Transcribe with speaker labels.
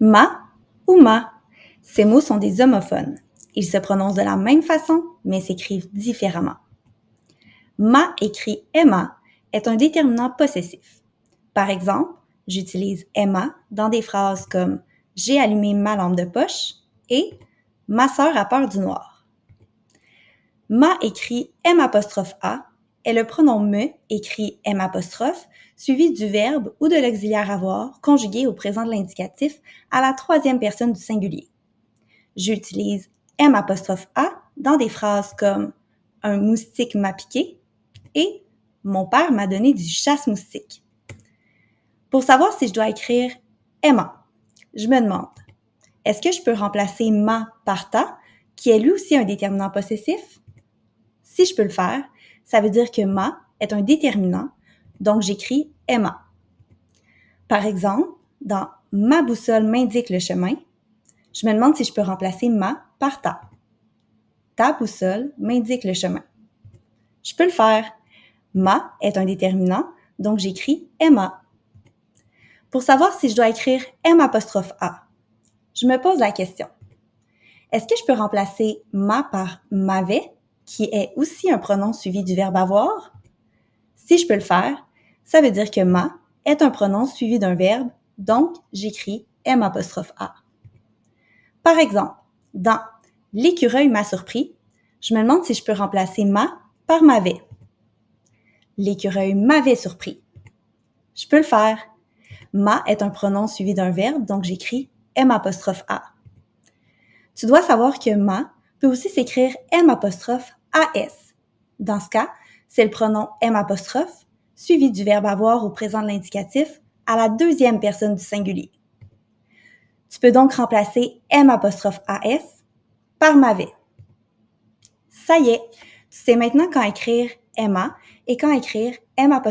Speaker 1: Ma ou ma. Ces mots sont des homophones. Ils se prononcent de la même façon, mais s'écrivent différemment. Ma écrit Emma est un déterminant possessif. Par exemple, j'utilise Emma dans des phrases comme J'ai allumé ma lampe de poche et Ma sœur a peur du noir. Ma écrit M apostrophe A est le pronom me, écrit M apostrophe, suivi du verbe ou de l'auxiliaire avoir, conjugué au présent de l'indicatif à la troisième personne du singulier. J'utilise M apostrophe A dans des phrases comme un moustique m'a piqué et mon père m'a donné du chasse-moustique. Pour savoir si je dois écrire m'a », je me demande, est-ce que je peux remplacer ma par ta, qui est lui aussi un déterminant possessif? Si je peux le faire, ça veut dire que ma est un déterminant, donc j'écris Emma. Par exemple, dans ma boussole m'indique le chemin, je me demande si je peux remplacer ma par ta. Ta boussole m'indique le chemin. Je peux le faire. Ma est un déterminant, donc j'écris Emma. Pour savoir si je dois écrire M apostrophe A, je me pose la question. Est-ce que je peux remplacer ma par m'avait qui est aussi un pronom suivi du verbe avoir? Si je peux le faire, ça veut dire que ma est un pronom suivi d'un verbe, donc j'écris M A. Par exemple, dans L'écureuil m'a surpris, je me demande si je peux remplacer ma par m'avait. L'écureuil m'avait surpris. Je peux le faire. Ma est un pronom suivi d'un verbe, donc j'écris M apostrophe A. Tu dois savoir que ma peut aussi s'écrire M apostrophe AS. Dans ce cas, c'est le pronom M suivi du verbe avoir au présent de l'indicatif à la deuxième personne du singulier. Tu peux donc remplacer M AS par m'avait. Ça y est, tu sais maintenant quand écrire MA et quand écrire M A.